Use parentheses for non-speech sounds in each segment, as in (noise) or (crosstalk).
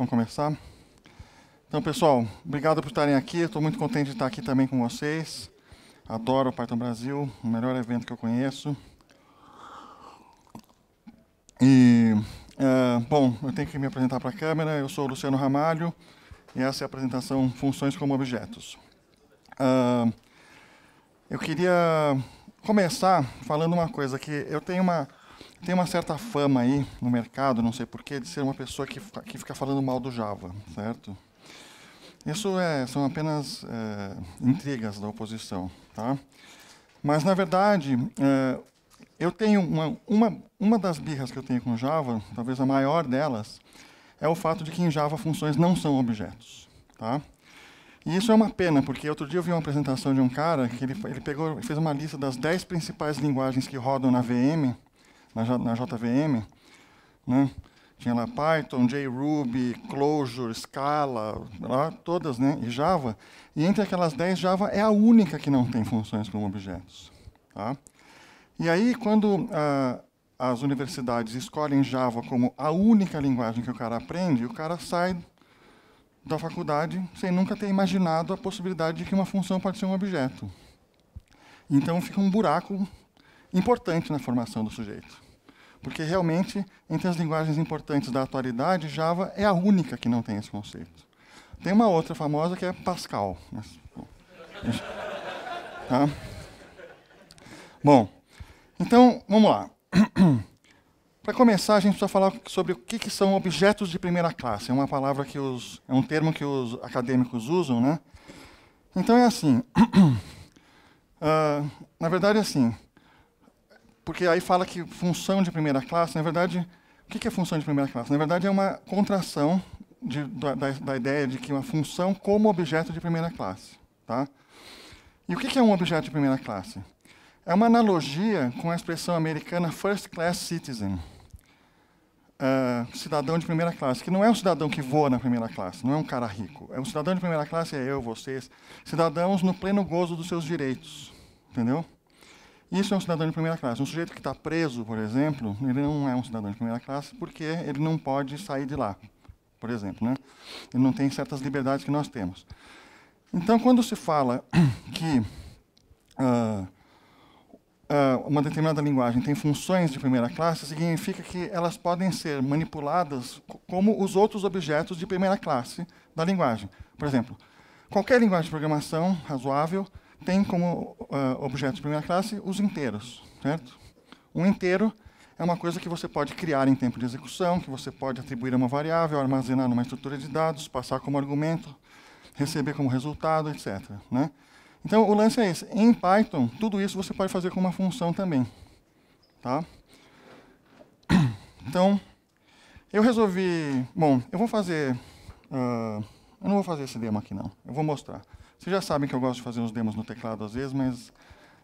Vamos começar? Então, pessoal, obrigado por estarem aqui. Estou muito contente de estar aqui também com vocês. Adoro o Python Brasil, o melhor evento que eu conheço. E, uh, bom, eu tenho que me apresentar para a câmera. Eu sou o Luciano Ramalho e essa é a apresentação Funções como Objetos. Uh, eu queria começar falando uma coisa que eu tenho uma tem uma certa fama aí no mercado, não sei porquê, de ser uma pessoa que, que fica falando mal do Java, certo? Isso é, são apenas é, intrigas da oposição, tá? Mas, na verdade, é, eu tenho uma, uma, uma das birras que eu tenho com Java, talvez a maior delas, é o fato de que em Java funções não são objetos, tá? E isso é uma pena, porque outro dia eu vi uma apresentação de um cara que ele, ele pegou, fez uma lista das 10 principais linguagens que rodam na VM, na, na JVM, né? Tinha lá Python, JRuby, Clojure, Scala, lá, todas, né? E Java. E entre aquelas 10, Java é a única que não tem funções como objetos. Tá? E aí, quando ah, as universidades escolhem Java como a única linguagem que o cara aprende, o cara sai da faculdade sem nunca ter imaginado a possibilidade de que uma função pode ser um objeto. Então fica um buraco importante na formação do sujeito. Porque realmente, entre as linguagens importantes da atualidade, Java é a única que não tem esse conceito. Tem uma outra famosa que é Pascal. Mas, bom, tá? bom, então, vamos lá. (clears throat) Para começar, a gente precisa falar sobre o que, que, são objetos de primeira classe. É uma palavra que os, é um termo que os acadêmicos usam, né? Então é assim. Uh, (clears throat) na verdade, é assim porque aí fala que função de primeira classe, na verdade, o que é função de primeira classe? Na verdade, é uma contração de, da, da, ideia de que uma função como objeto de primeira classe. Tá? E o que é um objeto de primeira classe? É uma analogia com a expressão americana first class citizen, uh, cidadão de primeira classe, que não é um cidadão que voa na primeira classe, não é um cara rico. É um cidadão de primeira classe, é eu, vocês, cidadãos no pleno gozo dos seus direitos. Entendeu? Isso é um cidadão de primeira classe. Um sujeito que está preso, por exemplo, ele não é um cidadão de primeira classe porque ele não pode sair de lá, por exemplo. Né? Ele não tem certas liberdades que nós temos. Então, quando se fala (coughs) que uh, uh, uma determinada linguagem tem funções de primeira classe, significa que elas podem ser manipuladas como os outros objetos de primeira classe da linguagem. Por exemplo, qualquer linguagem de programação razoável tem como uh, objeto de primeira classe os inteiros, certo? Um inteiro é uma coisa que você pode criar em tempo de execução, que você pode atribuir a uma variável, armazenar numa estrutura de dados, passar como argumento, receber como resultado, etc. Né? Então, o lance é esse. Em Python, tudo isso você pode fazer com uma função também. Tá? (coughs) Então, eu resolvi... Bom, eu vou fazer... Uh, eu não vou fazer esse demo aqui, não. Eu vou mostrar. Vocês já sabem que eu gosto de fazer uns demos no teclado às vezes, mas uh,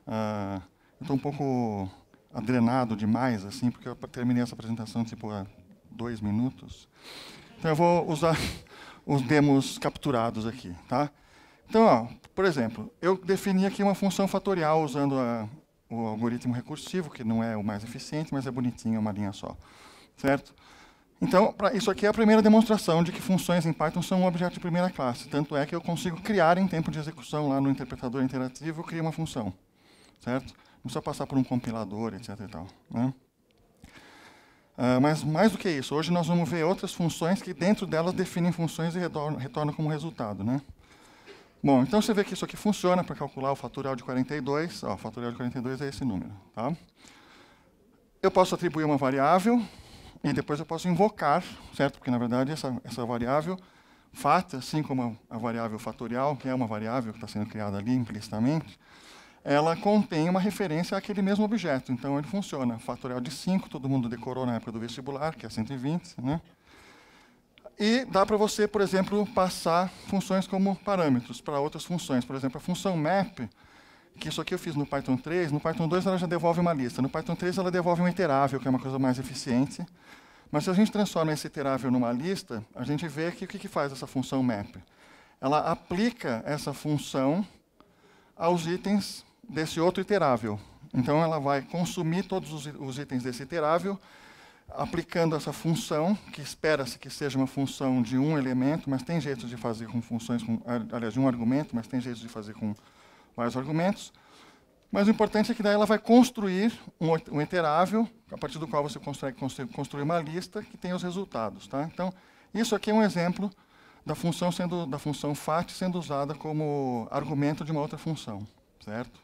ah, estou um pouco adrenado demais, assim, porque eu terminei essa apresentação tipo há dois minutos. Então eu vou usar (laughs) os demos capturados aqui, tá? Então, ó, por exemplo, eu defini aqui uma função fatorial usando a, o algoritmo recursivo, que não é o mais eficiente, mas é bonitinho, é uma linha só, certo? Então, pra, isso aqui é a primeira demonstração de que funções em Python são um objeto de primeira classe. Tanto é que eu consigo criar em tempo de execução lá no interpretador interativo, eu crio uma função. Certo? Não precisa passar por um compilador, etc. E tal, né? Uh, mas mais do que isso, hoje nós vamos ver outras funções que dentro delas definem funções e retornam, retornam como resultado. Né? Bom, então você vê que isso aqui funciona para calcular o fatorial de 42. Ó, o fatorial de 42 é esse número. Tá? Eu posso atribuir uma variável, e depois eu posso invocar, certo? Porque, na verdade, essa, essa variável fata, assim como a, a variável fatorial, que é uma variável que está sendo criada ali implicitamente, ela contém uma referência àquele mesmo objeto. Então, ele funciona. Fatorial de 5, todo mundo decorou na época do vestibular, que é 120. Né? E dá para você, por exemplo, passar funções como parâmetros para outras funções. Por exemplo, a função map que isso aqui eu fiz no Python 3, no Python 2 ela já devolve uma lista, no Python 3 ela devolve um iterável, que é uma coisa mais eficiente. Mas se a gente transforma esse iterável numa lista, a gente vê que o que, que faz essa função map? Ela aplica essa função aos itens desse outro iterável. Então ela vai consumir todos os itens desse iterável, aplicando essa função, que espera-se que seja uma função de um elemento, mas tem jeito de fazer com funções, com, aliás, de um argumento, mas tem jeito de fazer com vários argumentos. Mas o importante é que daí ela vai construir um, iterável, a partir do qual você consegue construir uma lista que tem os resultados. Tá? Então, isso aqui é um exemplo da função, sendo, da função FAT sendo usada como argumento de uma outra função. Certo?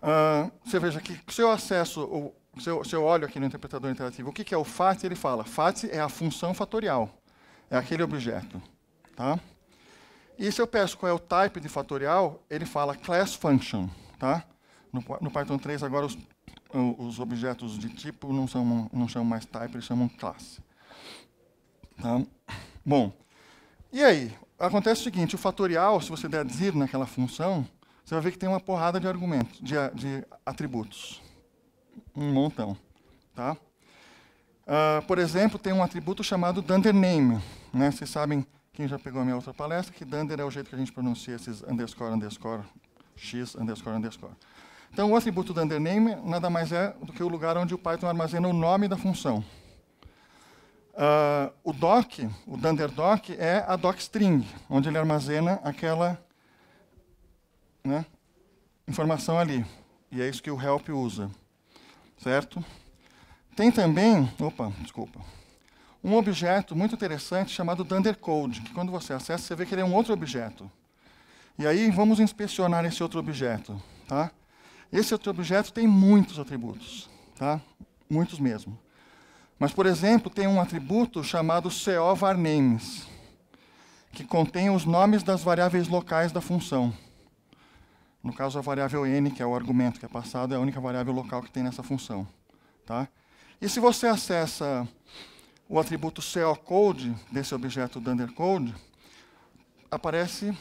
Ah, você veja que se eu acesso, se eu, se eu olho aqui no interpretador interativo, o que, que é o FAT? Ele fala, FAT é a função fatorial, é aquele objeto. Tá? E se eu peço qual é o type de fatorial, ele fala class function. Tá? No, no Python 3, agora os, os objetos de tipo não, são, não chamam mais type, eles chamam classe. Tá? Bom, e aí? Acontece o seguinte, o fatorial, se você der zero naquela função, você vai ver que tem uma porrada de argumentos, de, de atributos. Um montão. Tá? Uh, por exemplo, tem um atributo chamado dunder name. Né? Vocês sabem quem já pegou a minha outra palestra, que dunder é o jeito que a gente pronuncia esses underscore, underscore, x, underscore, underscore. Então, o atributo dunder name nada mais é do que o lugar onde o Python armazena o nome da função. Uh, o doc, o dunder doc, é a doc string, onde ele armazena aquela né, informação ali. E é isso que o help usa. Certo? Tem também... Opa, desculpa um objeto muito interessante chamado Thunder que quando você acessa, você vê que ele é um outro objeto. E aí vamos inspecionar esse outro objeto. Tá? Esse outro objeto tem muitos atributos, tá? muitos mesmo. Mas, por exemplo, tem um atributo chamado COVARNAMES, que contém os nomes das variáveis locais da função. No caso, a variável n, que é o argumento que é passado, é a única variável local que tem nessa função. Tá? E se você acessa o atributo CO code desse objeto dundercode aparece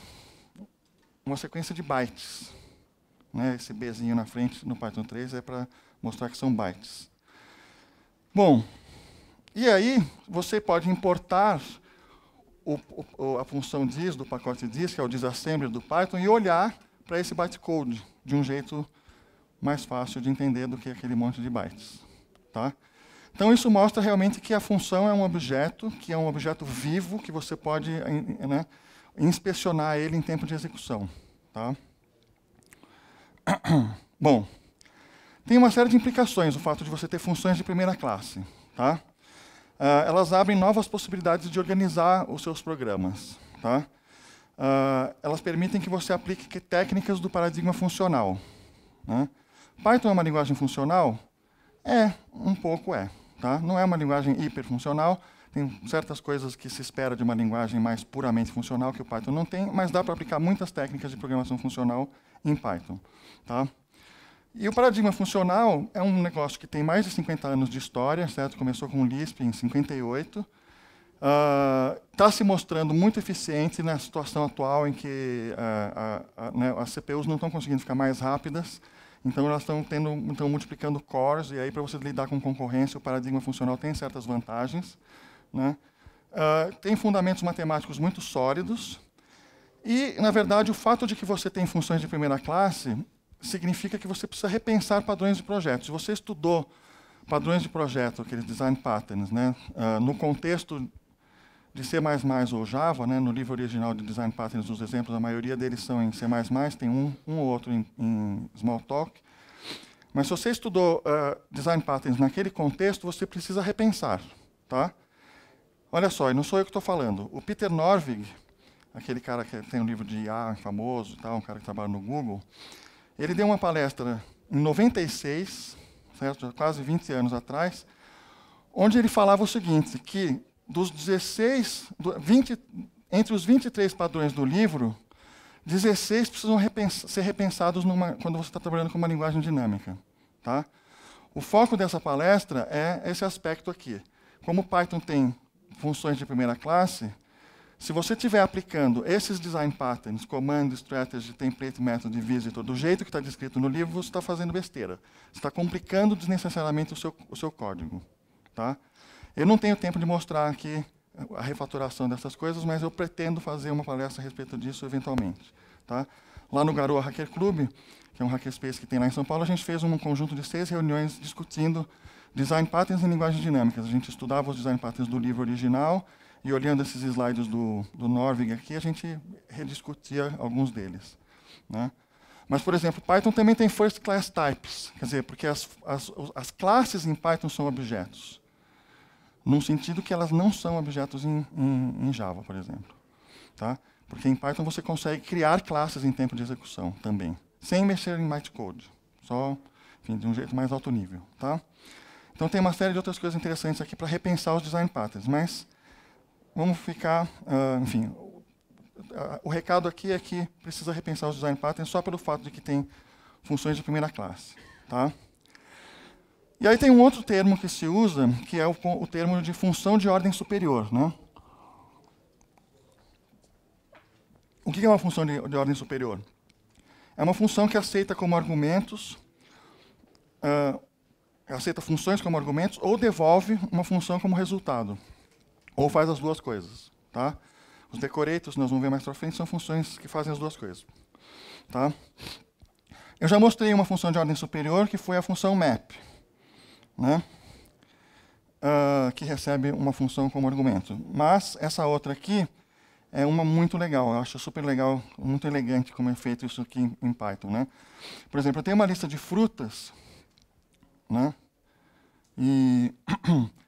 uma sequência de bytes. Né? Esse Bzinho na frente no Python 3 é para mostrar que são bytes. Bom, e aí você pode importar o, o, a função diz do pacote diz, que é o disassembly do Python, e olhar para esse bytecode de um jeito mais fácil de entender do que aquele monte de bytes. Tá? Então, isso mostra realmente que a função é um objeto, que é um objeto vivo, que você pode né, inspecionar ele em tempo de execução. Tá? (clears throat) Bom, tem uma série de implicações o fato de você ter funções de primeira classe. Tá? Uh, elas abrem novas possibilidades de organizar os seus programas. Tá? Uh, elas permitem que você aplique técnicas do paradigma funcional. Né? Python é uma linguagem funcional? É, um pouco é. Tá? Não é uma linguagem hiperfuncional, tem certas coisas que se espera de uma linguagem mais puramente funcional que o Python não tem, mas dá para aplicar muitas técnicas de programação funcional em Python. Tá? E o paradigma funcional é um negócio que tem mais de 50 anos de história, certo? Começou com o Lisp em 58. Está uh, se mostrando muito eficiente na situação atual em que uh, uh, né, as CPUs não estão conseguindo ficar mais rápidas, então, elas estão tendo, então, multiplicando cores, e aí, para você lidar com concorrência, o paradigma funcional tem certas vantagens. Né? Uh, tem fundamentos matemáticos muito sólidos, e, na verdade, o fato de que você tem funções de primeira classe significa que você precisa repensar padrões de projeto. Se você estudou padrões de projeto, aqueles design patterns, né, uh, no contexto de C++ ou Java, né, no livro original de Design Patterns, os exemplos, a maioria deles são em C++, tem um, um ou outro em, em Smalltalk. Mas se você estudou uh, Design Patterns naquele contexto, você precisa repensar. Tá? Olha só, e não sou eu que estou falando. O Peter Norvig, aquele cara que tem um livro de IA famoso, tal, um cara que trabalha no Google, ele deu uma palestra em 96, certo? quase 20 anos atrás, onde ele falava o seguinte, que dos 16, 20, entre os 23 padrões do livro, 16 precisam ser repensados numa, quando você está trabalhando com uma linguagem dinâmica. Tá? O foco dessa palestra é esse aspecto aqui. Como o Python tem funções de primeira classe, se você estiver aplicando esses design patterns, comando, strategy, template, method, visitor, do jeito que está descrito no livro, você está fazendo besteira. Você está complicando desnecessariamente o seu, o seu código. Tá? Eu não tenho tempo de mostrar aqui a refaturação dessas coisas, mas eu pretendo fazer uma palestra a respeito disso eventualmente. Tá? Lá no Garoa Hacker Club, que é um hackerspace que tem lá em São Paulo, a gente fez um conjunto de seis reuniões discutindo design patterns em linguagens dinâmicas. A gente estudava os design patterns do livro original e, olhando esses slides do, do Norvig aqui, a gente rediscutia alguns deles. Né? Mas, por exemplo, Python também tem first class types, quer dizer, porque as, as, as classes em Python são objetos num sentido que elas não são objetos em, em, em Java, por exemplo. Tá? Porque em Python você consegue criar classes em tempo de execução também, sem mexer em bytecode, só enfim, de um jeito mais alto nível. Tá? Então tem uma série de outras coisas interessantes aqui para repensar os design patterns, mas vamos ficar, uh, enfim, ah, o recado aqui é que precisa repensar os design patterns só pelo fato de que tem funções de primeira classe, tá? E aí tem um outro termo que se usa, que é o, o termo de função de ordem superior. Né? O que é uma função de, de ordem superior? É uma função que aceita como argumentos, uh, aceita funções como argumentos, ou devolve uma função como resultado, ou faz as duas coisas. Tá? Os decoratos, nós vamos ver mais para frente, são funções que fazem as duas coisas. Tá? Eu já mostrei uma função de ordem superior, que foi a função map né? Uh, que recebe uma função como argumento. Mas essa outra aqui é uma muito legal, eu acho super legal, muito elegante como é feito isso aqui em Python. Né? Por exemplo, eu tenho uma lista de frutas, né? e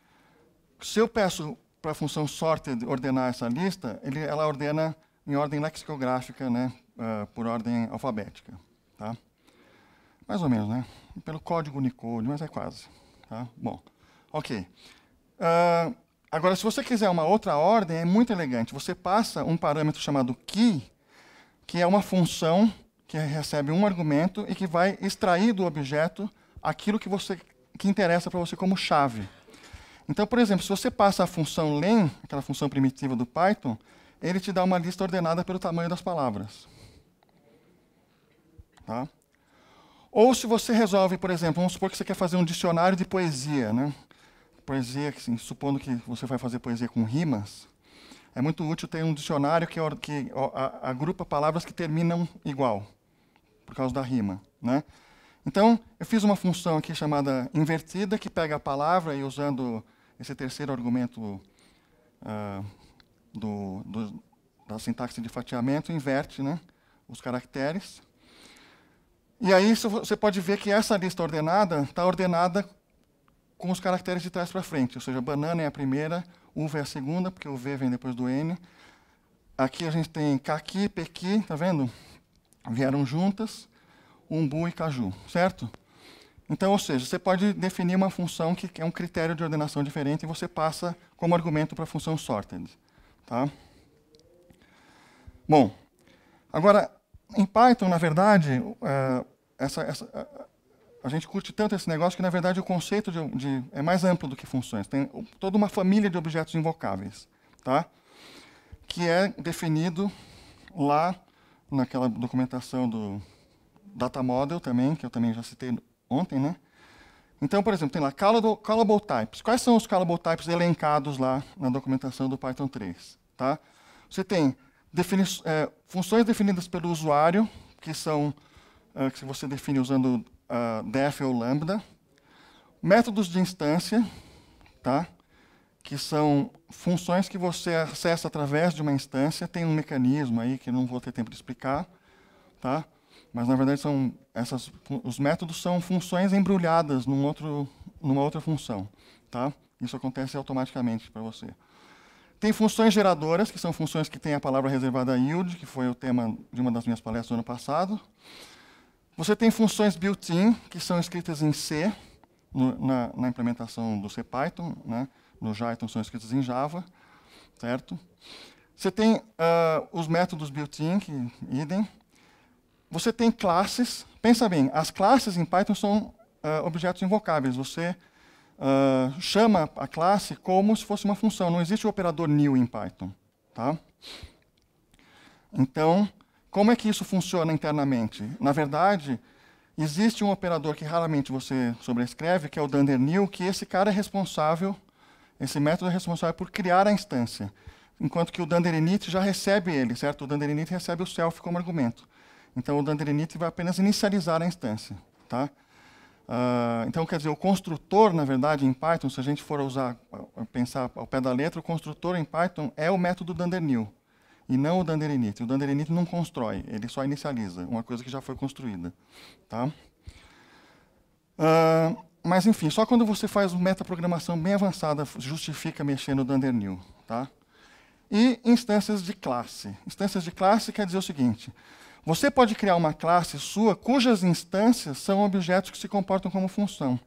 (clears throat) se eu peço para a função sorted ordenar essa lista, ele, ela ordena em ordem lexicográfica, né? Uh, por ordem alfabética. Tá? Mais ou menos, né? pelo código Unicode, mas é quase. Tá? Bom, ok. Uh, agora, se você quiser uma outra ordem, é muito elegante. Você passa um parâmetro chamado key, que é uma função que recebe um argumento e que vai extrair do objeto aquilo que, você, que interessa para você como chave. Então, por exemplo, se você passa a função len, aquela função primitiva do Python, ele te dá uma lista ordenada pelo tamanho das palavras. Tá? Ou se você resolve, por exemplo, vamos supor que você quer fazer um dicionário de poesia, né? Poesia, assim, supondo que você vai fazer poesia com rimas, é muito útil ter um dicionário que, que a, a, agrupa palavras que terminam igual, por causa da rima, né? Então, eu fiz uma função aqui chamada invertida, que pega a palavra e usando esse terceiro argumento uh, do, do, da sintaxe de fatiamento, inverte né, os caracteres. E aí você pode ver que essa lista ordenada está ordenada com os caracteres de trás para frente, ou seja, banana é a primeira, uva é a segunda, porque o V vem depois do N. Aqui a gente tem caqui, pequi, tá vendo? Vieram juntas, umbu e caju, certo? Então, ou seja, você pode definir uma função que é um critério de ordenação diferente e você passa como argumento para a função sorted. Tá? Bom, agora, em Python, na verdade, eh, essa, essa a, a, gente curte tanto esse negócio que, na verdade, o conceito de, de, é mais amplo do que funções. Tem toda uma família de objetos invocáveis, tá? que é definido lá naquela documentação do Data Model também, que eu também já citei ontem. Né? Então, por exemplo, tem lá callable, callable types. Quais são os callable types elencados lá na documentação do Python 3? Tá? Você tem defini é, funções definidas pelo usuário, que são ah, que você define usando uh, def ou lambda. Métodos de instância, tá? que são funções que você acessa através de uma instância, tem um mecanismo aí que não vou ter tempo de explicar, tá? mas na verdade são essas, os métodos são funções embrulhadas num outro, numa outra função. Tá? Isso acontece automaticamente para você. Tem funções geradoras, que são funções que têm a palavra reservada yield, que foi o tema de uma das minhas palestras do ano passado. Você tem funções built-in, que são escritas em C, no, na, na, implementação do C Python, né? no Jython então, são escritas em Java, certo? Você tem uh, os métodos built-in, que idem. Você tem classes. Pensa bem, as classes em Python são uh, objetos invocáveis. Você uh, chama a classe como se fosse uma função. Não existe o operador new em Python. Tá? Então, como é que isso funciona internamente? Na verdade, existe um operador que raramente você sobrescreve, que é o Dunder New, que esse cara é responsável, esse método é responsável por criar a instância, enquanto que o Dunderinit init já recebe ele, certo? O Dunderinit init recebe o self como argumento. Então, o Dunderinit init vai apenas inicializar a instância, tá? Uh, então, quer dizer, o construtor, na verdade, em Python, se a gente for usar, pensar ao pé da letra, o construtor em Python é o método Dunder New e não o Danderinite. O Danderinite não constrói, ele só inicializa, uma coisa que já foi construída. Tá? Uh, mas, enfim, só quando você faz uma metaprogramação bem avançada justifica mexer no Dandernil. Tá? E instâncias de classe. Instâncias de classe quer dizer o seguinte, você pode criar uma classe sua cujas instâncias são objetos que se comportam como função.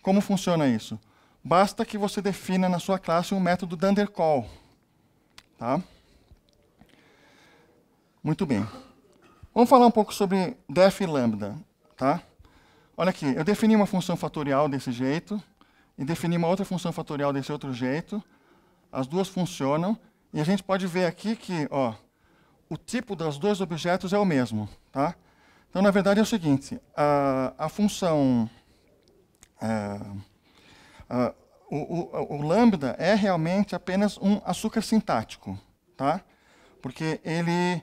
Como funciona isso? Basta que você defina na sua classe um método Dundercall, Tá? Muito bem. Vamos falar um pouco sobre def lambda. Tá? Olha aqui, eu defini uma função fatorial desse jeito e defini uma outra função fatorial desse outro jeito. As duas funcionam e a gente pode ver aqui que ó, o tipo dos dois objetos é o mesmo. Tá? Então, na verdade, é o seguinte, a, a função... É, a, o, o, o lambda é realmente apenas um açúcar sintático, tá? Porque ele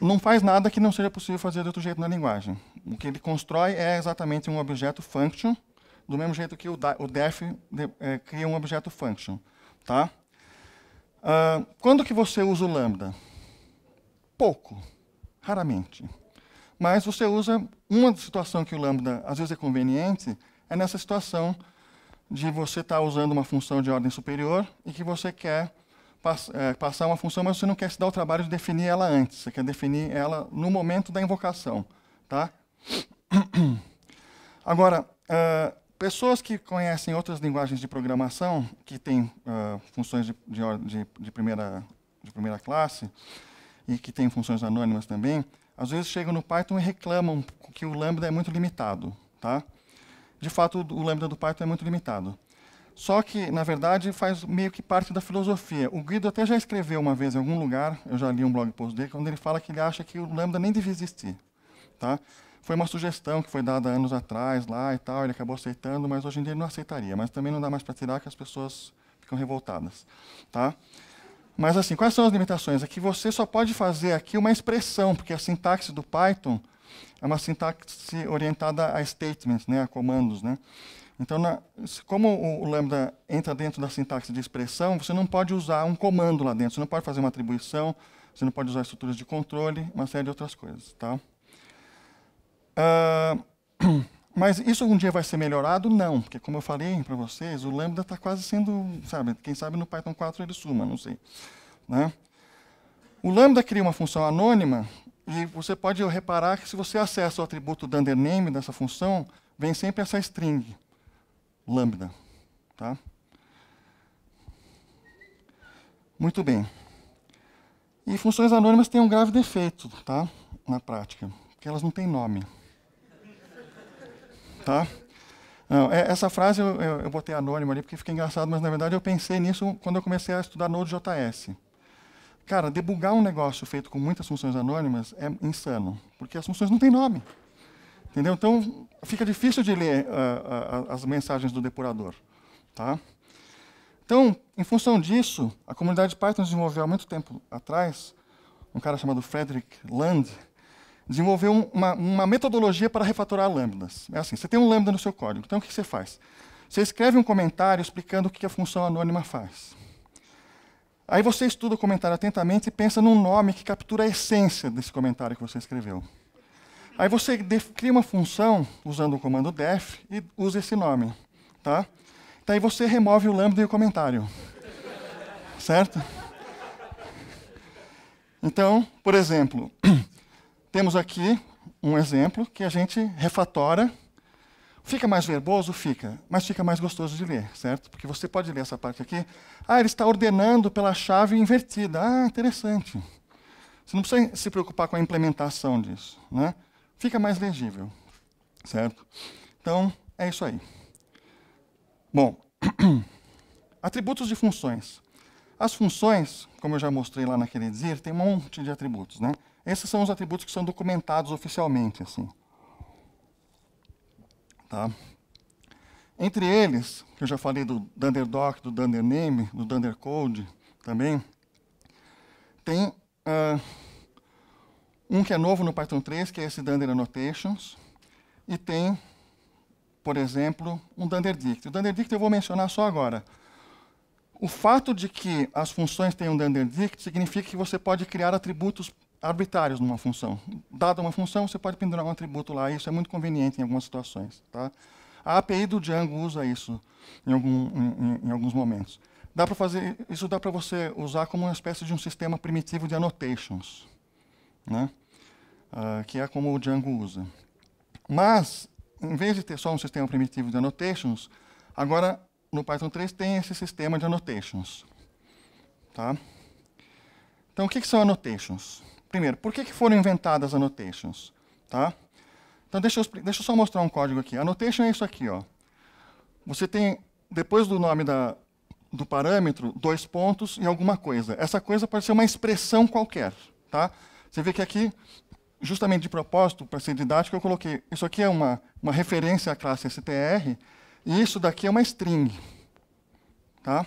não faz nada que não seja possível fazer de outro jeito na linguagem. O que ele constrói é exatamente um objeto function, do mesmo jeito que o, def de, é, cria um objeto function, tá? Uh, quando que você usa o lambda? Pouco, raramente. Mas você usa uma situação que o lambda às vezes é conveniente, é nessa situação de você estar tá usando uma função de ordem superior e que você quer pass é, passar uma função, mas você não quer se dar o trabalho de definir ela antes. Você quer definir ela no momento da invocação. Tá? (clears throat) Agora, uh, pessoas que conhecem outras linguagens de programação, que têm uh, funções de, de, de, primeira, de primeira classe e que têm funções anônimas também, às vezes chegam no Python e reclamam que o Lambda é muito limitado. Tá? de fato, o lambda do Python é muito limitado. Só que, na verdade, faz meio que parte da filosofia. O Guido até já escreveu uma vez em algum lugar, eu já li um blog post dele, quando ele fala que ele acha que o lambda nem devia existir. Tá? Foi uma sugestão que foi dada anos atrás lá e tal, ele acabou aceitando, mas hoje em dia ele não aceitaria. Mas também não dá mais para tirar, que as pessoas ficam revoltadas. Tá? Mas assim, quais são as limitações? É que você só pode fazer aqui uma expressão, porque a sintaxe do Python é uma sintaxe orientada a statements, né, a comandos. Né? Então, na, como o lambda entra dentro da sintaxe de expressão, você não pode usar um comando lá dentro, você não pode fazer uma atribuição, você não pode usar estruturas de controle, uma série de outras coisas. Tá? Uh, (clears throat) mas isso um dia vai ser melhorado? Não, porque como eu falei para vocês, o lambda está quase sendo, sabe, quem sabe no Python 4 ele suma, não sei. Né? O lambda cria uma função anônima e você pode reparar que se você acessa o atributo dunder name dessa função, vem sempre essa string, lambda. Tá? Muito bem. E funções anônimas têm um grave defeito tá? na prática, que elas não têm nome. Tá? Não, é, essa frase eu, eu, eu botei anônimo ali porque fica engraçado, mas na verdade eu pensei nisso quando eu comecei a estudar Node.js. Cara, debugar um negócio feito com muitas funções anônimas é insano, porque as funções não têm nome. Entendeu? Então, fica difícil de ler uh, uh, as mensagens do depurador. Tá? Então, em função disso, a comunidade Python desenvolveu há muito tempo atrás, um cara chamado Frederick Land, desenvolveu uma, uma metodologia para refatorar lambdas. É assim, você tem um lambda no seu código, então o que você faz? Você escreve um comentário explicando o que a função anônima faz. Aí você estuda o comentário atentamente e pensa num nome que captura a essência desse comentário que você escreveu. Aí você cria uma função usando o comando def e usa esse nome, tá? Daí você remove o lambda e o comentário. Certo? Então, por exemplo, (clears throat) temos aqui um exemplo que a gente refatora Fica mais verboso? Fica. Mas fica mais gostoso de ler, certo? Porque você pode ler essa parte aqui. Ah, ele está ordenando pela chave invertida. Ah, interessante. Você não precisa se preocupar com a implementação disso. Né? Fica mais legível, certo? Então, é isso aí. Bom, (clears throat) atributos de funções. As funções, como eu já mostrei lá naquele dizer, tem um monte de atributos. Né? Esses são os atributos que são documentados oficialmente. Assim. Tá? Entre eles, que eu já falei do Dunderdoc, do Dundername, Name, do Dundercode Code também, tem uh, um que é novo no Python 3, que é esse Dunder Annotations, e tem, por exemplo, um Dunderdict. Dict. O Dunderdict Dict eu vou mencionar só agora. O fato de que as funções têm um Dunderdict Dict significa que você pode criar atributos arbitrários numa função. Dada uma função, você pode pendurar um atributo lá. Isso é muito conveniente em algumas situações. Tá? A API do Django usa isso em, algum, em, em alguns momentos. Dá para fazer isso dá para você usar como uma espécie de um sistema primitivo de annotations, né? Uh, que é como o Django usa. Mas em vez de ter só um sistema primitivo de annotations, agora no Python 3 tem esse sistema de annotations, tá? Então o que, que são annotations? Primeiro, por que, que foram inventadas annotations? Tá? Então, deixa eu, deixa eu só mostrar um código aqui. Annotation é isso aqui. Ó. Você tem, depois do nome da, do parâmetro, dois pontos e alguma coisa. Essa coisa pode ser uma expressão qualquer. Tá? Você vê que aqui, justamente de propósito, para ser didático, eu coloquei isso aqui é uma, uma referência à classe str, e isso daqui é uma string. Tá?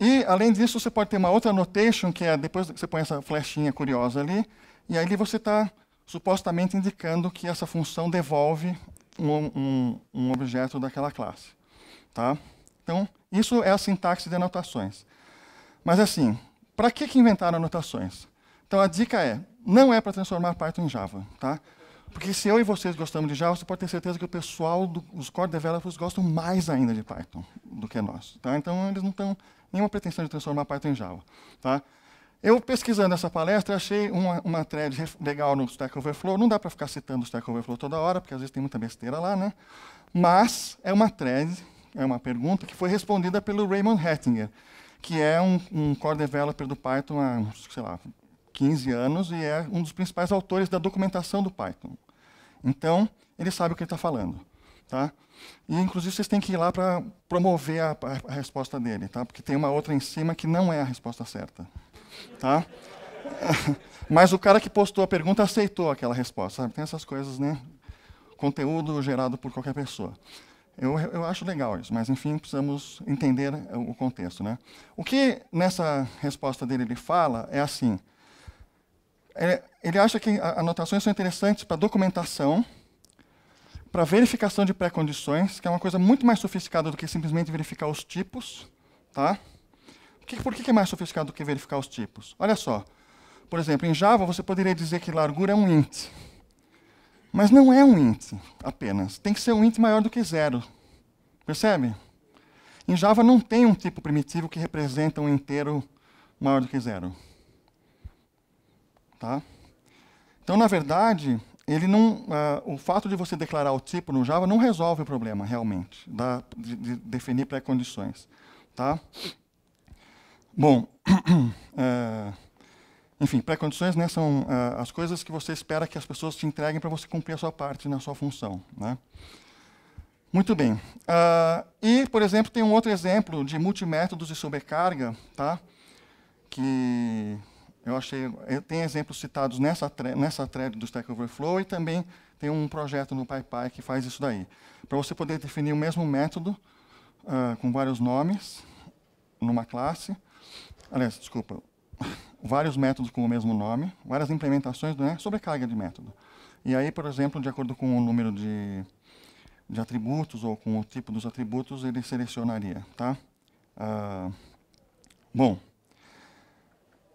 E, além disso, você pode ter uma outra annotation, que é depois que você põe essa flechinha curiosa ali, e aí você está supostamente indicando que essa função devolve um, um, um, objeto daquela classe. Tá? Então, isso é a sintaxe de anotações. Mas, assim, para que, que inventaram anotações? Então, a dica é, não é para transformar Python em Java. Tá? Porque se eu e vocês gostamos de Java, você pode ter certeza que o pessoal, do, os core developers, gostam mais ainda de Python do que nós. Tá? Então, eles não estão nenhuma pretensão de transformar Python em Java. Tá? Eu, pesquisando essa palestra, achei uma, uma thread legal no Stack Overflow. Não dá para ficar citando o Stack Overflow toda hora, porque às vezes tem muita besteira lá, né? Mas é uma thread, é uma pergunta que foi respondida pelo Raymond Hettinger, que é um, um core developer do Python há, sei lá, 15 anos e é um dos principais autores da documentação do Python. Então, ele sabe o que ele está falando. Tá? E, inclusive, vocês têm que ir lá para promover a, a, resposta dele, tá? Porque tem uma outra em cima que não é a resposta certa, tá? (laughs) Mas o cara que postou a pergunta aceitou aquela resposta, sabe? Tem essas coisas, né? Conteúdo gerado por qualquer pessoa. Eu, eu acho legal isso, mas enfim, precisamos entender o contexto, né? O que nessa resposta dele ele fala é assim: ele, ele acha que anotações são interessantes para documentação, para verificação de pré-condições, que é uma coisa muito mais sofisticada do que simplesmente verificar os tipos. Tá? Por que é mais sofisticado do que verificar os tipos? Olha só. Por exemplo, em Java você poderia dizer que largura é um int. Mas não é um int apenas. Tem que ser um int maior do que zero. Percebe? Em Java não tem um tipo primitivo que representa um inteiro maior do que zero. Tá? Então, na verdade, ele não, uh, o fato de você declarar o tipo no Java não resolve o problema realmente da, de, de definir pré-condições, tá? Bom, uh, (clears throat) enfim, pré-condições né, são uh, as coisas que você espera que as pessoas te entreguem para você cumprir a sua parte na sua função, né? Muito bem. Ah, e, por exemplo, tem um outro exemplo de multimétodos de sobrecarga, tá? Que eu achei, tem exemplos citados nessa nessa thread do Stack Overflow e também tem um projeto no PyPy que faz isso daí. Para você poder definir o mesmo método uh, com vários nomes numa classe, aliás, desculpa, vários métodos com o mesmo nome, várias implementações, né, sobrecarga de método. E aí, por exemplo, de acordo com o número de, de atributos ou com o tipo dos atributos, ele selecionaria, tá? Uh, bom,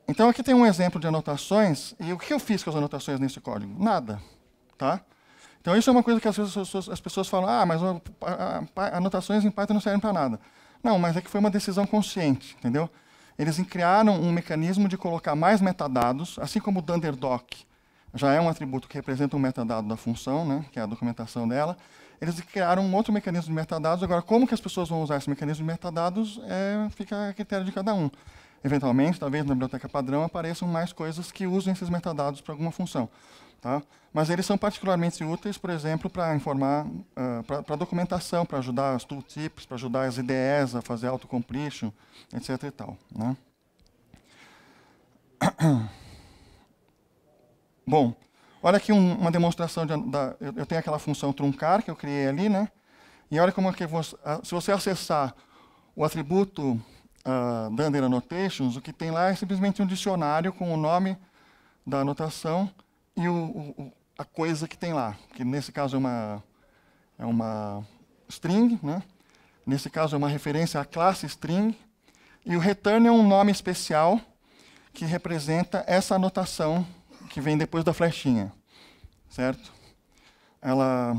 então aqui tem um exemplo de anotações, e o que eu fiz com as anotações nesse código? Nada. Tá? Então isso é uma coisa que às vezes as pessoas, as pessoas falam, ah, mas anotações em Python não servem para nada. Não, mas é que foi uma decisão consciente, entendeu? Eles criaram um mecanismo de colocar mais metadados, assim como o Dunderdoc já é um atributo que representa um metadado da função, né, que é a documentação dela. Eles criaram um outro mecanismo de metadados. Agora, como que as pessoas vão usar esse mecanismo de metadados é, fica a critério de cada um. Eventualmente, talvez na biblioteca padrão apareçam mais coisas que usem esses metadados para alguma função. Tá? Mas eles são particularmente úteis, por exemplo, para informar, uh, para documentação, para ajudar as tooltips, para ajudar as IDEs a fazer autocompletion, etc. E tal, né? (coughs) Bom, olha aqui um, uma demonstração. De, da, eu, eu, tenho aquela função truncar que eu criei ali, né? E olha como é que você, ah, se você acessar o atributo uh, ah, Dunder Annotations, o que tem lá é simplesmente um dicionário com o nome da anotação e o, o, a coisa que tem lá, que nesse caso é uma, é uma string, né? nesse caso é uma referência à classe string, e o return é um nome especial que representa essa anotação que vem depois da flechinha, certo? Ela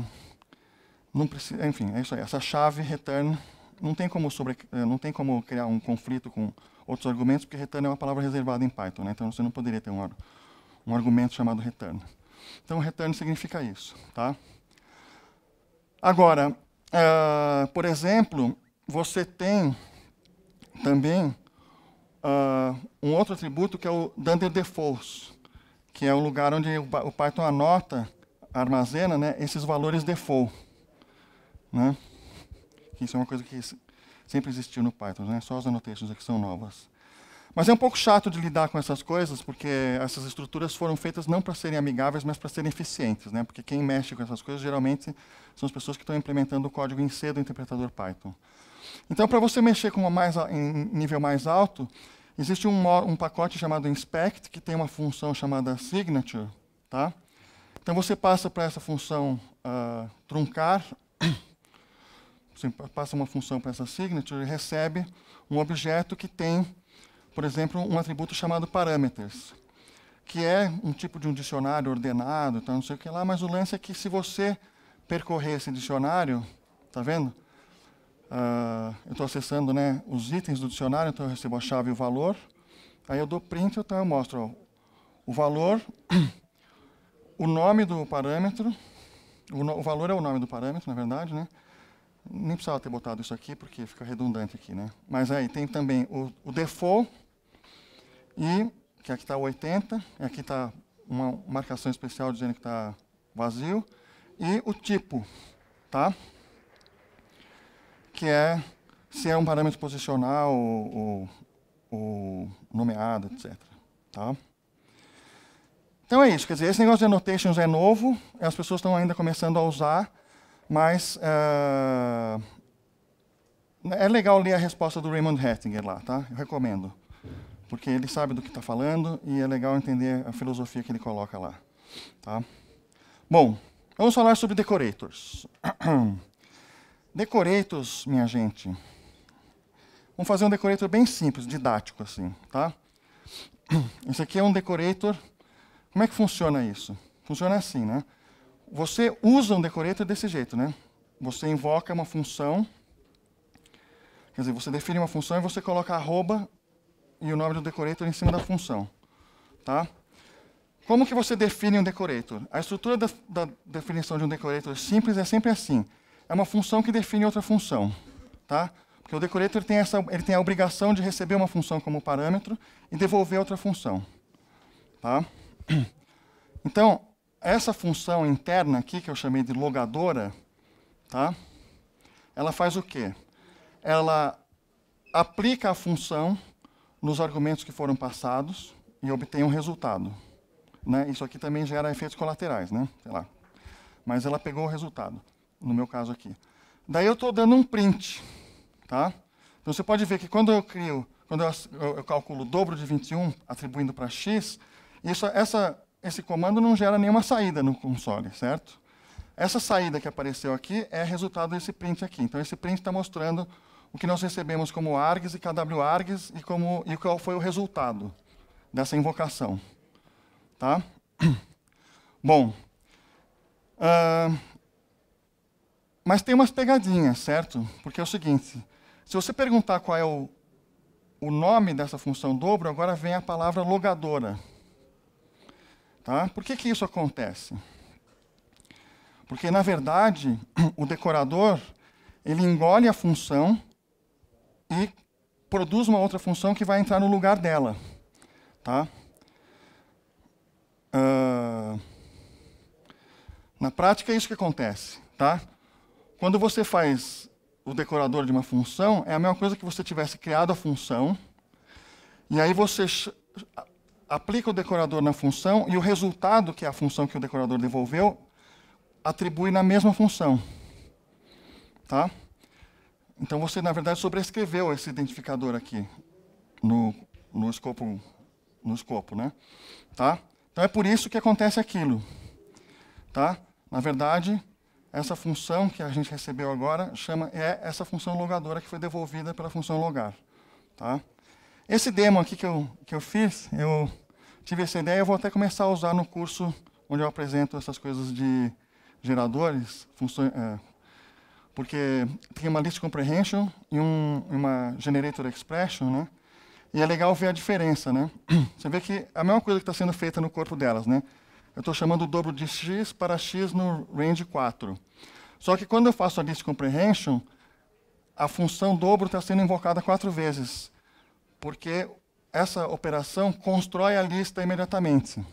não precisa, enfim, é isso aí, essa chave return não tem como sobre, eh, não tem como criar um conflito com outros argumentos, porque return é uma palavra reservada em Python, né? então você não poderia ter um, um argumento chamado return. Então, return significa isso, tá? Agora, uh, por exemplo, você tem também uh, um outro atributo que é o dunder defaults, que é o lugar onde o Python anota, armazena, né, esses valores default, né? que isso é uma coisa que sempre existiu no Python, né? só as anotações aqui é são novas. Mas é um pouco chato de lidar com essas coisas, porque essas estruturas foram feitas não para serem amigáveis, mas para serem eficientes. Né? Porque quem mexe com essas coisas, geralmente, são as pessoas que estão implementando o código em C do interpretador Python. Então, para você mexer com mais, em nível mais alto, existe um, um, pacote chamado inspect, que tem uma função chamada signature. Tá? Então, você passa para essa função uh, truncar você passa uma função para essa signature e recebe um objeto que tem, por exemplo, um atributo chamado parameters, que é um tipo de um dicionário ordenado, então não sei o que lá, mas o lance é que se você percorrer esse dicionário, tá vendo? Uh, eu estou acessando né, os itens do dicionário, então eu recebo a chave e o valor. Aí eu dou print, então eu mostro ó, o valor, (coughs) o nome do parâmetro, o, no, o valor é o nome do parâmetro, na verdade, né? Nem precisava ter botado isso aqui, porque fica redundante aqui, né? Mas aí tem também o, o default, e, que aqui está 80, e aqui está uma marcação especial dizendo que está vazio, e o tipo, tá? Que é se é um parâmetro posicional ou, ou nomeado, etc. Tá? Então é isso, quer dizer, esse negócio de annotations é novo, as pessoas estão ainda começando a usar, mas uh, é legal ler a resposta do Raymond Hettinger lá, tá? Eu recomendo. Porque ele sabe do que está falando e é legal entender a filosofia que ele coloca lá. Tá? Bom, vamos falar sobre decorators. (clears throat) decorators, minha gente. Vamos fazer um decorator bem simples, didático assim, tá? (clears throat) Esse aqui é um decorator. Como é que funciona isso? Funciona assim, né? Você usa um decorator desse jeito, né? Você invoca uma função, quer dizer, você define uma função e você coloca arroba e o nome do decorator em cima da função, tá? Como que você define um decorator? A estrutura da, da definição de um decorator simples é sempre assim. É uma função que define outra função, tá? Porque o decorator tem essa, ele tem a obrigação de receber uma função como parâmetro e devolver outra função, tá? Então, essa função interna aqui, que eu chamei de logadora, tá? ela faz o quê? Ela aplica a função nos argumentos que foram passados e obtém um resultado. Né? Isso aqui também gera efeitos colaterais, né? sei lá. Mas ela pegou o resultado, no meu caso aqui. Daí eu estou dando um print. Tá? Então você pode ver que quando eu crio, quando eu, eu, calculo o dobro de 21 atribuindo para x, isso, essa esse comando não gera nenhuma saída no console, certo? Essa saída que apareceu aqui é resultado desse print aqui. Então, esse print está mostrando o que nós recebemos como args e kwargs e, como, e qual foi o resultado dessa invocação. Tá? (clears throat) Bom, uh, mas tem umas pegadinhas, certo? Porque é o seguinte, se você perguntar qual é o, o nome dessa função dobro, agora vem a palavra logadora. Tá? Por que, que isso acontece? Porque, na verdade, (clears throat) o decorador ele engole a função e produz uma outra função que vai entrar no lugar dela. Tá? Uh, na prática, é isso que acontece. Tá? Quando você faz o decorador de uma função, é a mesma coisa que você tivesse criado a função, e aí você aplica o decorador na função e o resultado, que é a função que o decorador devolveu, atribui na mesma função. Tá? Então você, na verdade, sobrescreveu esse identificador aqui no, no escopo. No escopo né? tá? Então é por isso que acontece aquilo. Tá? Na verdade, essa função que a gente recebeu agora chama é essa função logadora que foi devolvida pela função logar. Tá? Esse demo aqui que eu, que eu fiz, eu tive essa ideia, eu vou até começar a usar no curso onde eu apresento essas coisas de geradores, funções, é, porque tem uma list comprehension e um, uma generator expression, né? E é legal ver a diferença, né? (clears throat) Você vê que a mesma coisa que está sendo feita no corpo delas, né? Eu estou chamando o dobro de x para x no range 4. Só que quando eu faço a list comprehension, a função dobro está sendo invocada quatro vezes porque essa operação constrói a lista imediatamente.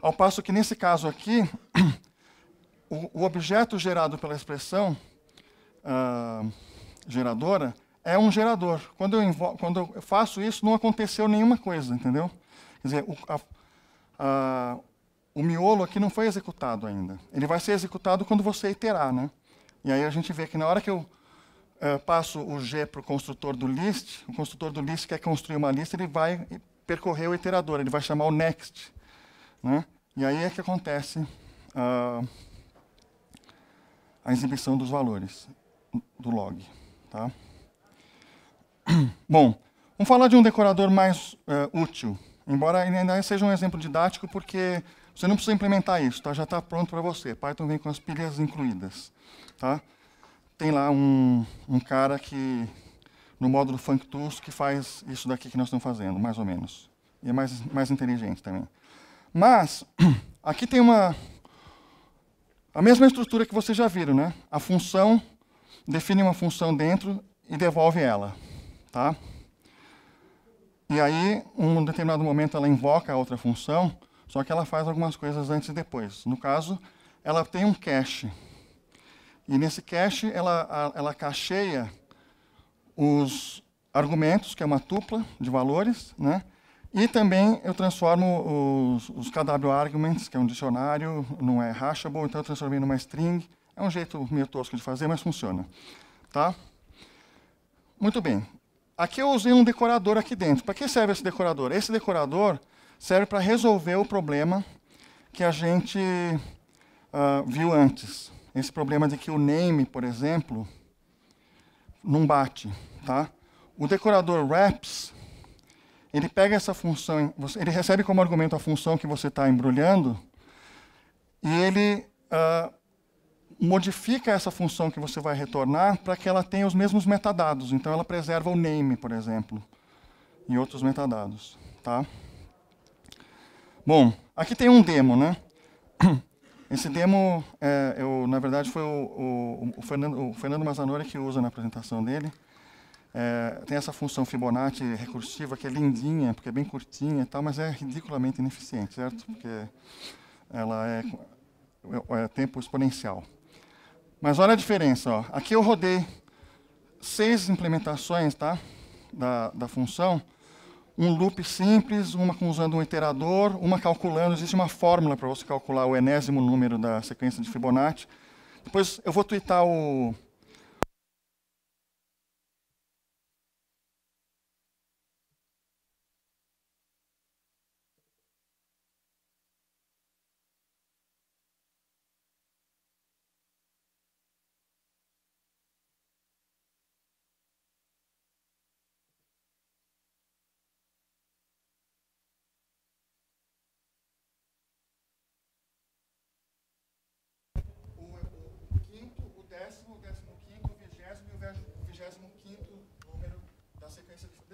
Ao passo que, nesse caso aqui, (clears throat) o, objeto gerado pela expressão uh, geradora é um gerador. Quando eu, quando eu, faço isso, não aconteceu nenhuma coisa, entendeu? Quer dizer, o, a, a, o, miolo aqui não foi executado ainda. Ele vai ser executado quando você iterar, né? E aí a gente vê que na hora que eu uh, passo o G para o construtor do list, o construtor do list quer construir uma lista, ele vai percorrer o iterador, ele vai chamar o next. Né? E aí é que acontece uh, a exibição dos valores do log. Tá? (clears throat) Bom, vamos falar de um decorador mais uh, útil, embora ele ainda seja um exemplo didático, porque você não precisa implementar isso, tá? já está pronto para você. Python vem com as pilhas incluídas. Tá? tem lá um, um cara que, no módulo Funk Tools, que faz isso daqui que nós estamos fazendo, mais ou menos. E é mais, mais inteligente também. Mas, (clears throat) aqui tem uma. A mesma estrutura que vocês já viram, né? A função define uma função dentro e devolve ela. Tá? E aí, em um determinado momento, ela invoca a outra função, só que ela faz algumas coisas antes e depois. No caso, ela tem um cache e nesse cache, ela, ela cacheia os argumentos, que é uma tupla de valores, né? e também eu transformo os, os KW arguments, que é um dicionário, não é hashable, então eu transformei numa string. É um jeito meio tosco de fazer, mas funciona. Tá? Muito bem. Aqui eu usei um decorador aqui dentro. Para que serve esse decorador? Esse decorador serve para resolver o problema que a gente uh, viu antes esse problema de que o name, por exemplo, não bate, tá? O decorador wraps, ele pega essa função, ele recebe como argumento a função que você está embrulhando e ele uh, modifica essa função que você vai retornar para que ela tenha os mesmos metadados. Então ela preserva o name, por exemplo, e outros metadados, tá? Bom, aqui tem um demo, né? (clears throat) Esse demo, é, eu, na verdade, foi o, o, o Fernando, o Fernando Mazzanori que usa na apresentação dele. É, tem essa função Fibonacci recursiva que é lindinha, porque é bem curtinha e tal, mas é ridiculamente ineficiente, certo? Porque ela é, é, é tempo exponencial. Mas olha a diferença. Ó. Aqui eu rodei seis implementações tá? da, da função um loop simples, uma usando um iterador, uma calculando. Existe uma fórmula para você calcular o enésimo número da sequência de Fibonacci. Depois eu vou twittar o,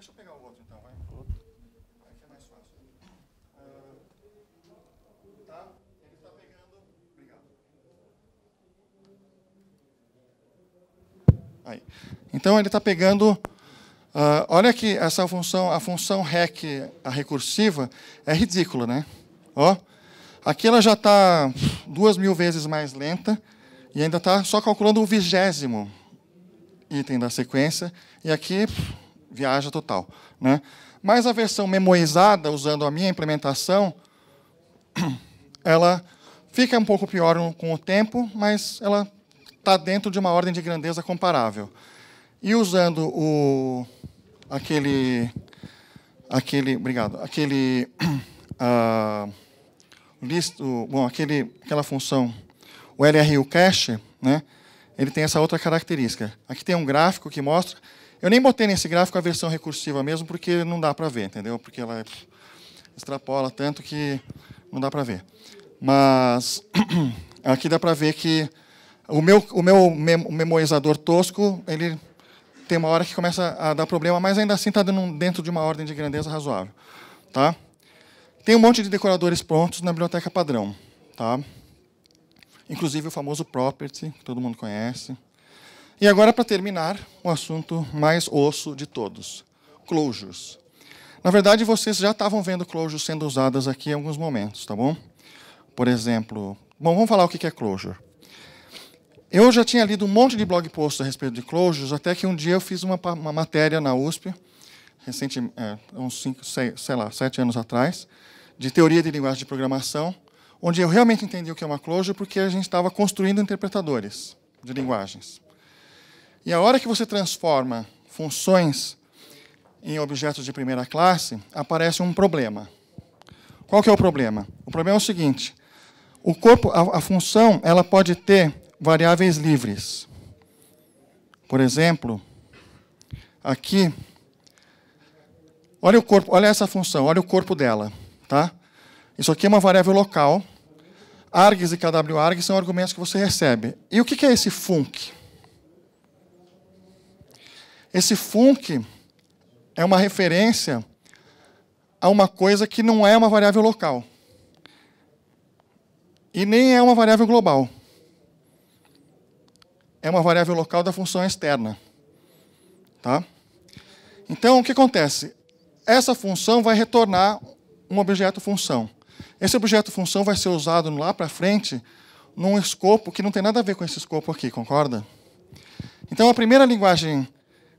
Deixa eu pegar o outro então, vai. Aqui é mais fácil. Uh, tá? Ele está pegando. Obrigado. Aí. Então ele está pegando. Uh, olha que essa função, a função rec, a recursiva, é ridícula, né? Ó, aqui ela já está duas mil vezes mais lenta e ainda está só calculando o vigésimo item da sequência. E aqui viaja total. Né? Mas a versão memoizada usando a minha implementação, (clears throat) ela fica um pouco pior com o tempo, mas ela está dentro de uma ordem de grandeza comparável. E usando o, aquele, aquele, obrigado, aquele, uh, (clears throat) ah, listo, bom, aquele, aquela função, o LRU cache, né? Ele tem essa outra característica. Aqui tem um gráfico que mostra eu nem botei nesse gráfico a versão recursiva mesmo, porque não dá para ver, entendeu? Porque ela é- extrapola tanto que não dá para ver. Mas (clears throat) aqui dá para ver que o meu, o meu memorizador tosco, ele tem uma hora que começa a dar problema, mas ainda assim está dentro de uma ordem de grandeza razoável. Tá? Tem um monte de decoradores prontos na biblioteca padrão. Tá? Inclusive o famoso property, que todo mundo conhece. E agora, para terminar, o um assunto mais osso de todos: closures. Na verdade, vocês já estavam vendo closures sendo usadas aqui em alguns momentos, tá bom? Por exemplo, bom, vamos falar o que é closure. Eu já tinha lido um monte de blog posts a respeito de closures, até que um dia eu fiz uma, uma matéria na USP, recente, é, uns cinco, seis, sei lá, sete anos atrás, de teoria de linguagem de programação, onde eu realmente entendi o que é uma closure, porque a gente estava construindo interpretadores de linguagens. E a hora que você transforma funções em objetos de primeira classe, aparece um problema. Qual que é o problema? O problema é o seguinte: o corpo, a, a função, ela pode ter variáveis livres. Por exemplo, aqui, olha o corpo, olha essa função, olha o corpo dela, tá? Isso aqui é uma variável local. Args e kwargs são argumentos que você recebe. E o que é esse func? Esse funk é uma referência a uma coisa que não é uma variável local. E nem é uma variável global. É uma variável local da função externa. Tá? Então, o que acontece? Essa função vai retornar um objeto função. Esse objeto função vai ser usado lá para frente num escopo que não tem nada a ver com esse escopo aqui, concorda? Então, a primeira linguagem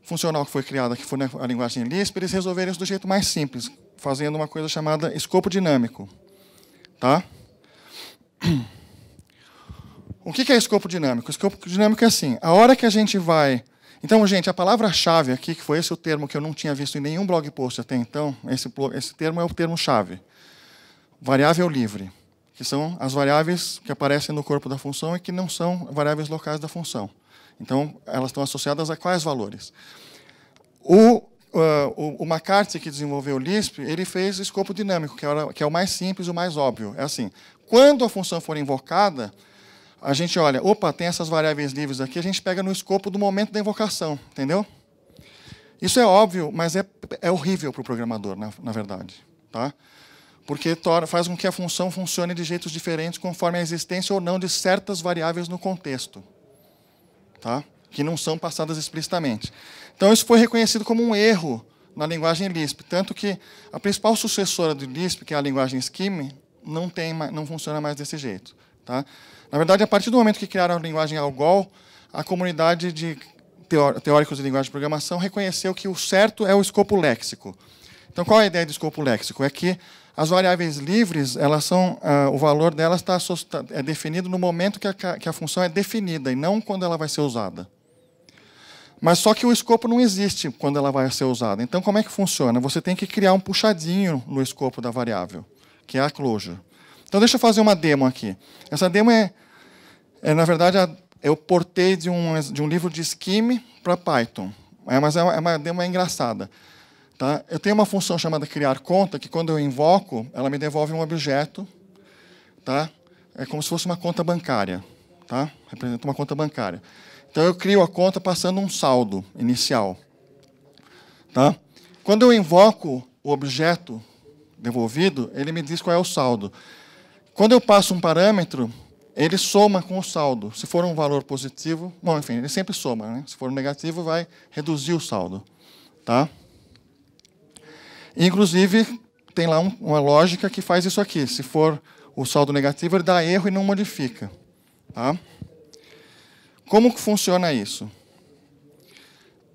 funcional que foi criada, que foi a linguagem Lisp, eles resolveram isso do jeito mais simples, fazendo uma coisa chamada escopo dinâmico. Tá? (clears throat) O que é escopo dinâmico? O escopo dinâmico é assim, a hora que a gente vai... Então, gente, a palavra-chave aqui, que foi esse o termo que eu não tinha visto em nenhum blog post até então, esse, esse termo é o termo-chave. Variável livre, que são as variáveis que aparecem no corpo da função e que não são variáveis locais da função. Então, elas estão associadas a quais valores? O, uh, o, o McCarthy, que desenvolveu o Lisp, ele fez escopo dinâmico, que, era, que é o mais simples, o mais óbvio. É assim, quando a função for invocada, a gente olha, opa, tem essas variáveis livres aqui, a gente pega no escopo do momento da invocação, entendeu? Isso é óbvio, mas é, é horrível para o programador, na, na, verdade. Tá? Porque torna, faz com que a função funcione de jeitos diferentes conforme a existência ou não de certas variáveis no contexto tá? que não são passadas explicitamente. Então, isso foi reconhecido como um erro na linguagem Lisp, tanto que a principal sucessora do Lisp, que é a linguagem Scheme, não, tem, não funciona mais desse jeito. Tá? Na verdade, a partir do momento que criaram a linguagem Algol, a comunidade de teóricos de linguagem de programação reconheceu que o certo é o escopo léxico. Então, qual é a ideia do escopo léxico? É que as variáveis livres, elas são, ah, o valor delas está é definido no momento que a, que a função é definida e não quando ela vai ser usada. Mas só que o escopo não existe quando ela vai ser usada. Então, como é que funciona? Você tem que criar um puxadinho no escopo da variável, que é a closure. Então, deixa eu fazer uma demo aqui. Essa demo é, é na verdade, eu portei de um, de um livro de Scheme para Python. É, mas é uma, é uma demo é engraçada. Tá? Eu tenho uma função chamada criar conta, que quando eu invoco, ela me devolve um objeto. Tá? É como se fosse uma conta bancária. Tá? Representa uma conta bancária. Então, eu crio a conta passando um saldo inicial. Tá? Quando eu invoco o objeto devolvido, ele me diz qual é o saldo. Quando eu passo um parâmetro, ele soma com o saldo. Se for um valor positivo, bom, enfim, ele sempre soma. Né? Se for um negativo, vai reduzir o saldo. Tá? Inclusive, tem lá um, uma lógica que faz isso aqui. Se for o saldo negativo, ele dá erro e não modifica. Tá? Como que funciona isso?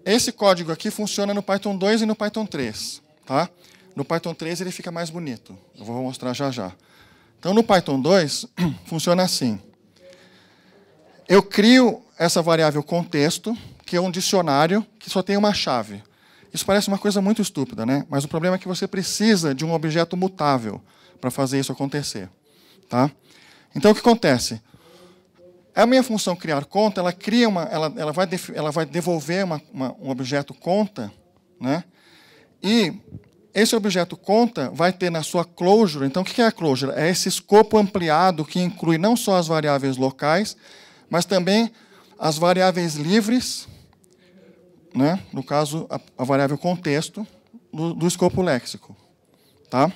Esse código aqui funciona no Python 2 e no Python 3. Tá? No Python 3 ele fica mais bonito. Eu vou mostrar já já. Então, no Python 2, (clears throat) funciona assim. Eu crio essa variável contexto, que é um dicionário que só tem uma chave. Isso parece uma coisa muito estúpida, né? Mas o problema é que você precisa de um objeto mutável para fazer isso acontecer, tá? Então o que acontece? A minha função criar conta, ela cria uma, ela, ela, vai, ela vai devolver uma, uma, um objeto conta, né? E esse objeto conta vai ter na sua closure. Então, o que é a closure? É esse escopo ampliado que inclui não só as variáveis locais, mas também as variáveis livres né, no caso, a, a variável contexto do, do, escopo léxico. Tá?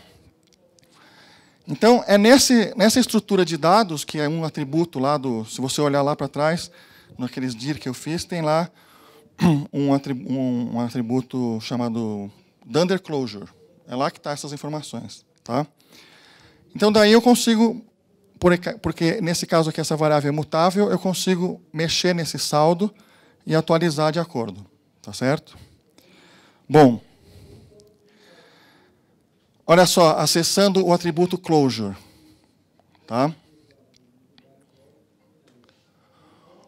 Então, é nesse, nessa estrutura de dados, que é um atributo lá do. Se você olhar lá para trás, naqueles DIR que eu fiz, tem lá (clears throat) um, atributo, um, um atributo chamado Dunder Closure. É lá que está essas informações. Tá? Então, daí eu consigo, porque nesse caso aqui essa variável é mutável, eu consigo mexer nesse saldo e atualizar de acordo. Tá certo? Bom. Olha só, acessando o atributo closure. Tá?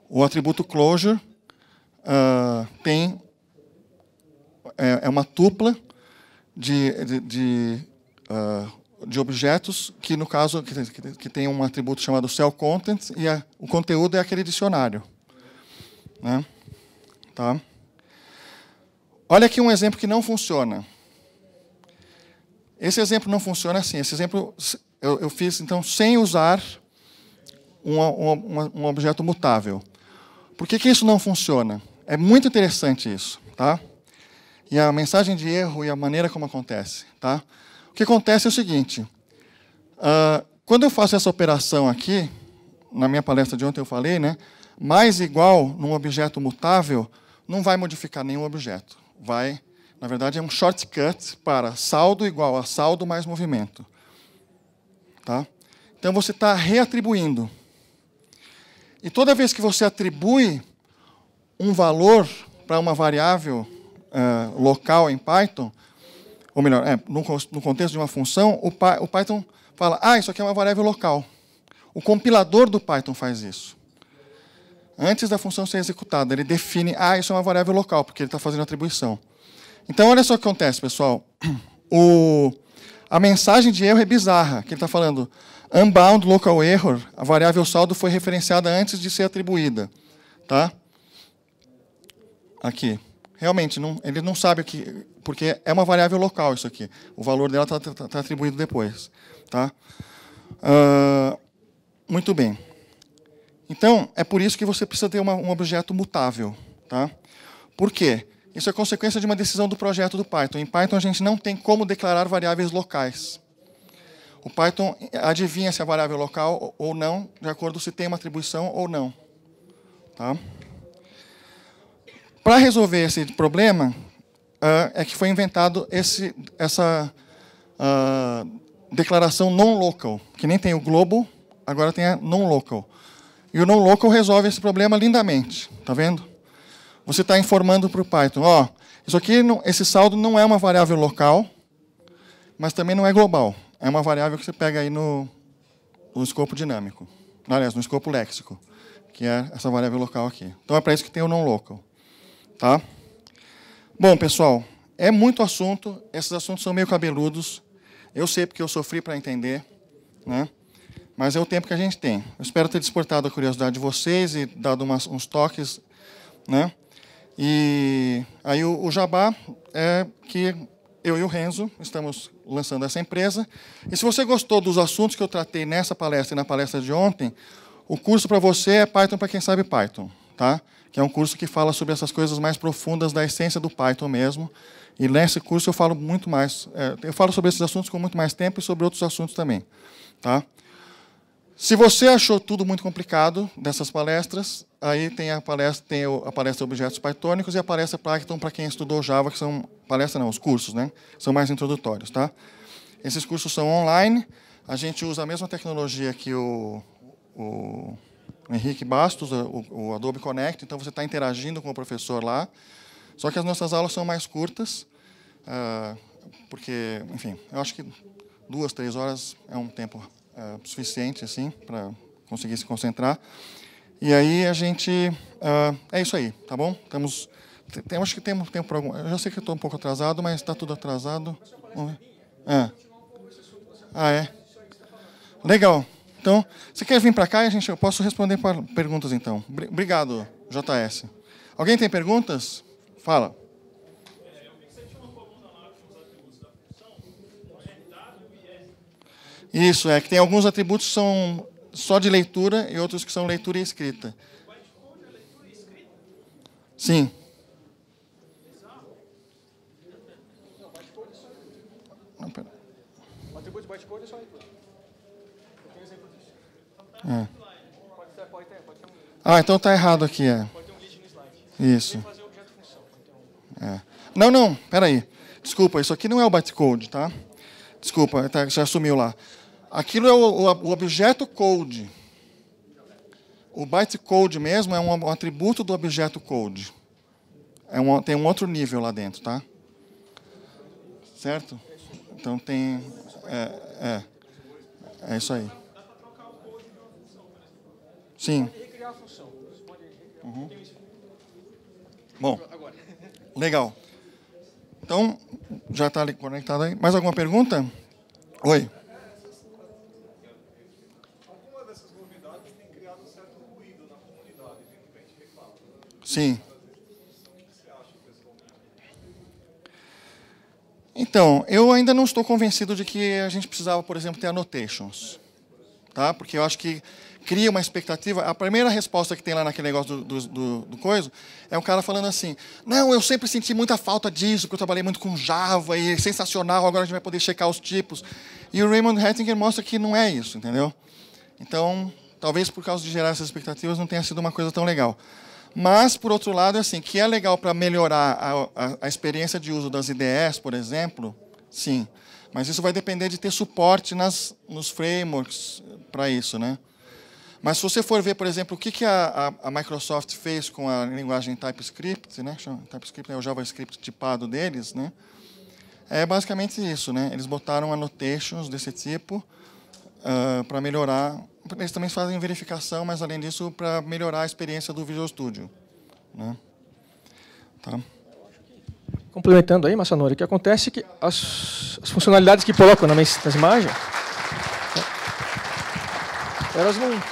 O atributo closure uh, tem é, é, uma tupla de, de, de, uh, de, objetos que no caso que, que tem um atributo chamado cell content e a, o conteúdo é aquele dicionário, né? Tá? Olha aqui um exemplo que não funciona. Esse exemplo não funciona assim. Esse exemplo eu, eu fiz, então, sem usar um, um, um objeto mutável. Por que, que isso não funciona? É muito interessante isso, tá? E a mensagem de erro e a maneira como acontece, tá? O que acontece é o seguinte. Uh, quando eu faço essa operação aqui, na minha palestra de ontem eu falei, né? Mais igual num objeto mutável não vai modificar nenhum objeto vai, na verdade, é um shortcut para saldo igual a saldo mais movimento. Tá? Então você está reatribuindo. E toda vez que você atribui um valor para uma variável uh, local em Python, ou melhor, é, no, no, contexto de uma função, o, o Python fala, ah, isso aqui é uma variável local. O compilador do Python faz isso antes da função ser executada. Ele define, ah, isso é uma variável local, porque ele está fazendo atribuição. Então, olha só o que acontece, pessoal. (clears throat) O, a mensagem de erro é bizarra, que ele está falando unbound local error, a variável saldo foi referenciada antes de ser atribuída. Tá? Aqui. Realmente, não, ele não sabe o que... Porque é uma variável local isso aqui. O valor dela está tá, tá atribuído depois. Tá? Uh, muito bem. Então, é por isso que você precisa ter uma, um objeto mutável. Tá? Por quê? Isso é consequência de uma decisão do projeto do Python. Em Python, a gente não tem como declarar variáveis locais. O Python adivinha se a é variável local ou não, de acordo se tem uma atribuição ou não. Tá? Para resolver esse problema, uh, é que foi inventado esse, essa uh, declaração non-local, que nem tem o global, agora tem a non-local. E o NoLocal resolve esse problema lindamente. Está vendo? Você está informando para o Python, ó, isso aqui, esse saldo não é uma variável local, mas também não é global. É uma variável que você pega aí no, no escopo dinâmico. Aliás, no escopo léxico, que é essa variável local aqui. Então é para isso que tem o non-local. Tá? Bom, pessoal, é muito assunto. Esses assuntos são meio cabeludos. Eu sei porque eu sofri para entender. Né? Mas é o tempo que a gente tem. Eu espero ter despertado a curiosidade de vocês e dado umas, uns toques. Né? E aí o, o Jabá é que eu e o Renzo estamos lançando essa empresa. E se você gostou dos assuntos que eu tratei nessa palestra e na palestra de ontem, o curso para você é Python para quem sabe Python, tá? Que é um curso que fala sobre essas coisas mais profundas da essência do Python mesmo. E nesse curso eu falo muito mais, é, eu falo sobre esses assuntos com muito mais tempo e sobre outros assuntos também, tá? Se você achou tudo muito complicado dessas palestras, aí tem a palestra, tem a palestra Objetos Pythonicos e a palestra Python para quem estudou Java, que são palestra não, os cursos, né? São mais introdutórios, tá? Esses cursos são online. A gente usa a mesma tecnologia que o, o Henrique Bastos, o, o Adobe Connect. Então você está interagindo com o professor lá. Só que as nossas aulas são mais curtas, ah, porque, enfim, eu acho que duas, três horas é um tempo uh, suficiente assim para conseguir se concentrar. E aí a gente uh, é isso aí, tá bom? Temos, temos acho que temos tempo para algum. Eu já sei que estou um pouco atrasado, mas está tudo atrasado. Ah. ah, é. Legal. Então, você quer vir para cá? A gente, eu posso responder perguntas então. Obrigado, JS. Alguém tem perguntas? Fala. Isso, é que tem alguns atributos que são só de leitura e outros que são leitura e escrita. Sim. Não, atributo bytecode é só leitura. Eu tenho exemplo disso. É. Ah, então está errado aqui. É. Isso. É. Não, não, peraí. Desculpa, isso aqui não é o bytecode, tá? Desculpa, tá, você assumiu lá. Aquilo é o, o objeto code. O bytecode mesmo é um atributo do objeto code. É um, tem um outro nível lá dentro, tá? Certo? Então tem. É, é, é isso aí. Sim. função. Uhum. Bom, legal. Então, já está conectado aí. Mais alguma pergunta? Oi. Sim. Então, eu ainda não estou convencido de que a gente precisava, por exemplo, ter annotations. Tá? Porque eu acho que cria uma expectativa. A primeira resposta que tem lá naquele negócio do, do, do, do coisa é um cara falando assim: Não, eu sempre senti muita falta disso, porque eu trabalhei muito com Java e é sensacional, agora a gente vai poder checar os tipos. E o Raymond Hettinger mostra que não é isso, entendeu? Então, talvez por causa de gerar essas expectativas não tenha sido uma coisa tão legal. Mas, por outro lado, assim, que é legal para melhorar a, a, a, experiência de uso das IDEs, por exemplo, sim. Mas isso vai depender de ter suporte nas, nos frameworks eh, para isso, né? Mas se você for ver, por exemplo, o que, que a, a, Microsoft fez com a linguagem TypeScript, né? TypeScript é o JavaScript tipado deles, né? É basicamente isso, né? Eles botaram annotations desse tipo uh, ah, para melhorar eles também fazem verificação, mas além disso, para melhorar a experiência do Visual Studio. Né? Tá. Complementando aí, Massanori, o que acontece é que as, as funcionalidades que colocam nas imagens, né, elas não,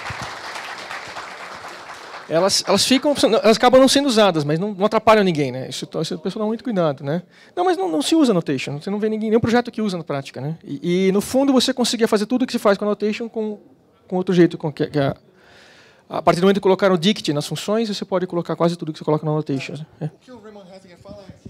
elas, elas ficam, elas acabam não sendo usadas, mas não, não atrapalham ninguém, né? Isso, então, isso é pessoa muito cuidado, né? Não, mas não, não se usa notation, você não vê ninguém, nenhum projeto que usa na prática, né? E, e no fundo você conseguia fazer tudo o que se faz com a notation com com outro jeito. Com que, que a, é, a, partir do momento que colocaram o dict nas funções, você pode colocar quase tudo que você coloca no annotation. Né? O que o Raymond fala é